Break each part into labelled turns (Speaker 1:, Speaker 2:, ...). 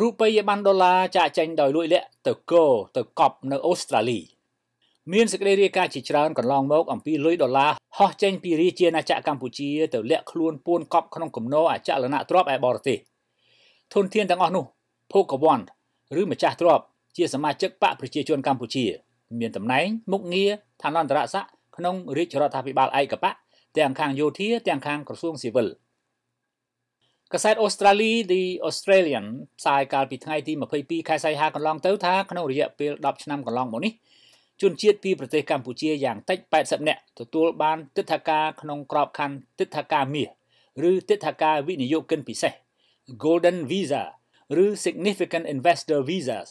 Speaker 1: រូបិយប័ណ្ណដុល្លារចាក់ចេញដោយលួចលាក់ទៅកោទៅកប់នៅអូស្ត្រាលី មានសេចក្តីរាយការណ៍ជាច្រើនកន្លងមកអំពីលុយដុល្លារហោះចេញពីរាជាណាចក្រកម្ពុជាទៅលាក់ខ្លួនពួនកប់ក្នុងគំនរអចលនៈទ្រព្យឯបរទេសធនធានទាំងអស់នោះភោគវន្តឬម្ចាស់ទ្រព្យជាសមាជិកបកប្រជាជនកម្ពុជា មានតំណែងមុខងារឋានន្តរស័ក្តិក្នុងរាជរដ្ឋាភិបាលឯកបៈទាំងខាងយោធាទាំងខាងក្រសួងស៊ីវិលកាសែតអូស្ត្រាលី The Australian ផ្សាយកាលពីថ្ងៃទី22ខែសីហាកន្លងទៅថាក្នុងរយៈពេល10ឆ្នាំកន្លងមកនេះជនជាតិពីប្រទេសកម្ពុជាយ៉ាងតិច80នាក់ទទួលបានទិដ្ឋាការក្នុងក្របខ័ណ្ឌទិដ្ឋាការមាសឬទិដ្ឋាការវិនិយោគិនពិសេស Golden Visa ឬ Significant Investor Visas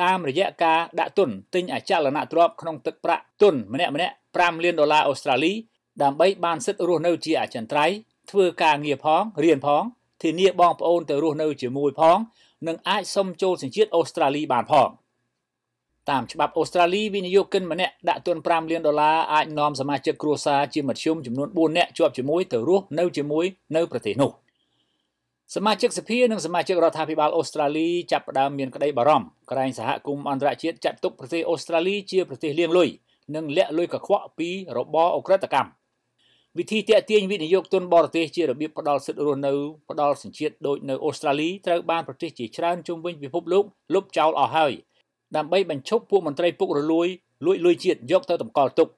Speaker 1: តាមរយៈការដាក់ទុនទិញអចលនទ្រព្យក្នុងទឹកប្រាក់ទុនម្នាក់ៗ5លានដុល្លារអូស្ត្រាលីដើម្បីបានសិទ្ធិរស់នៅជាអចិន្ត្រៃយ៍ធ្វើការងារផងរៀនផងធានាបងប្អូនទៅរស់នៅជាមួយផងនិងអាចសុំចូលសញ្ជាតិអូស្ត្រាលីបានផងតាមច្បាប់អូស្ត្រាលីវិនិយោគិនម្នាក់ដាក់ទុន5លានដុល្លារអាចនាំសមាជិកគ្រួសារជាមធ្យមចំនួន4នាក់ជាប់ជាមួយទៅរស់នៅជាមួយនៅប្រទេសនោះសមាជិកសភានិងសមាជិករដ្ឋាភិបាលអូស្ត្រាលីចាប់ផ្ដើមមានក្តីបារម្ភក្រែងសហគមន៍អន្តរជាតិចាត់ទុកប្រទេសអូស្ត្រាលីជាប្រទេសលាងលុយនិងលាក់លុយកខ្វក់ពីរបបអូក្រិតកម្មវិធីតាក់ទាញវិនិយោគទុនបរទេសជារបៀបផ្ដល់សិទ្ធិរស់នៅផ្ដល់សញ្ជាតិដូចនៅអូស្ត្រាលីត្រូវបានប្រទេសជាច្រើនជុំវិញពិភពលោកលុបចោលអស់ហើយដើម្បីបញ្ឈប់ពួកមន្ត្រីពុករលួយលួចលុយជាតិយកទៅតម្កល់ទុក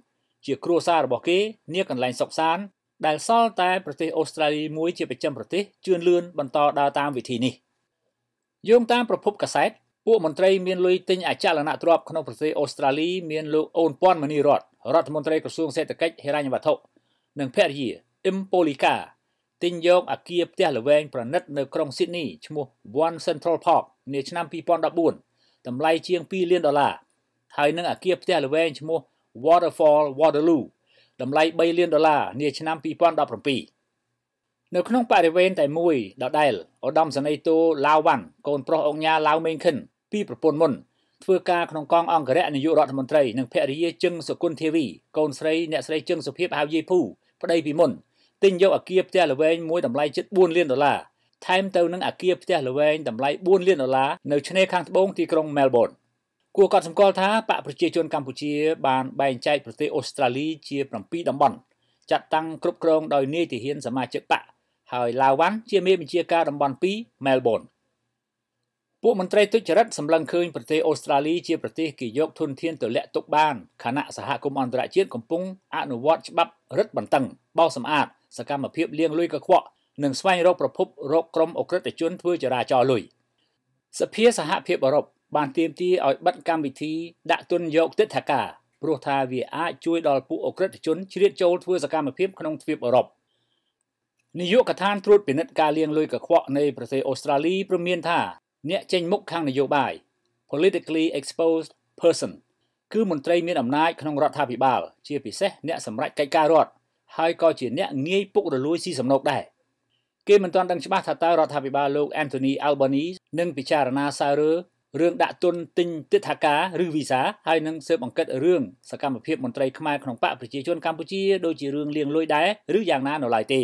Speaker 1: ជាគ្រួសាររបស់គេនាកន្លែងសុកសានដែលសល់តែប្រទេសអូស្ត្រាលីមួយជាប្រចាំប្រទេសជឿនលឿនបន្តដើរតាមវិធីនេះយោងតាមប្រភពកាសែតពួកមន្ត្រីមានលុយទិញអចលនទ្រព្យក្នុងប្រទេសអូស្ត្រាលីមានលោកអូនពាន់មនីរតរដ្ឋមន្ត្រីក្រសួងសេដ្ឋកិច្ចហិរញ្ញវត្ថុនិងភរិយាអ៊ឹមប៉ូលីកាទិញយកអគារផ្ទះល្វែងប្រណិត នៅក្រុងស៊ីដនីឈ្មោះ One Central Park នា ឆ្នាំ2014តម្លៃជាង2លានដុល្លារហើយនឹងអគារផ្ទះល្វែងឈ្មោះ Waterfall Waterloo តម្លៃ3លានដុល្លារនាឆ្នាំ2017នៅក្នុងបរិវេណតែមួយដដែលឧត្តមសេនីយ៍តូឡាវ៉ាន់កូនប្រុសអង្គញាឡាវមេងខិនពីប្រពន្ធមុនធ្វើការក្នុងកងអង្គរៈនាយករដ្ឋមន្ត្រីនិងភរិយាជឹងសុគន្ធធីវីកូនស្រីអ្នកស្រីជឹងសុភាពហៅយាយភូប្តីពីមុនទិញយកអគារផ្ទះល្វែងមួយតម្លៃជិត4លានដុល្លារថែមទៅនឹងអគារផ្ទះល្វែងតម្លៃ4លានដុល្លារនៅឆ្នេរខាងត្បូងទីក្រុងមែលប៊នគួរកត់សម្គាល់ថាបកប្រជាជនកម្ពុជាបានបែងចែកប្រទេសអូស្ត្រាលីជា7តំបន់ចាត់តាំងគ្រប់គ្រងដោយនាយទាហានសមាជិកបកហើយឡាវ៉ាន់ជាមេបញ្ជាការតំបន់2មែលប៊នពួកមន្ត្រីទុច្ចរិតសម្លឹងឃើញប្រទេសអូស្ត្រាលីជាប្រទេសគេយកធនធានទៅលាក់ទុកបានខណៈសហគមន៍អន្តរជាតិកំពុងអនុវត្តច្បាប់រឹតបន្តឹងបោសសម្អាតសកម្មភាពលាងលុយកខ្វក់និងស្វែងរកប្រភពរកក្រុមអក្រិតជនធ្វើចរាចរណ៍លុយសភាសហភាពអឺរ៉ុបបានទាមទារឲ្យបិទកម្មវិធីដាក់ទុនយកទិដ្ឋាការព្រោះថាវាអាចជួយដល់ពួកអក្រិតជនជ្រៀតចូលធ្វើសកម្មភាពក្នុងទ្វីបអឺរ៉ុបនាយកដ្ឋានត្រួតពិនិត្យការលាងលុយកខ្វក់នៃប្រទេសអូស្ត្រាលីព្រមមានថាអ្នកចេញមុខខាងនយោបាយ politically exposed person គឺមន្ត្រីមានអំណាចក្នុងរដ្ឋាភិបាល ជាពិសេសអ្នកសម្រេចកិច្ចការរដ្ឋហើយក៏ជាអ្នកងាយពុករលួយស៊ីសំណុកដែរគេមិនទាន់ដឹងច្បាស់ថាតើរដ្ឋាភិបាលលោក Anthony Albanese នឹងពិចារណាសើរើរឿងដាក់ទុនទិញទិដ្ឋាការឬវីសាហើយនឹងស៊ើបអង្កេតរឿងសកម្មភាពមន្ត្រីខ្មែរក្នុងបកប្រជាជនកម្ពុជាដូចជារឿងលាងលុយដែរឬយ៉ាងណានៅឡើយទេ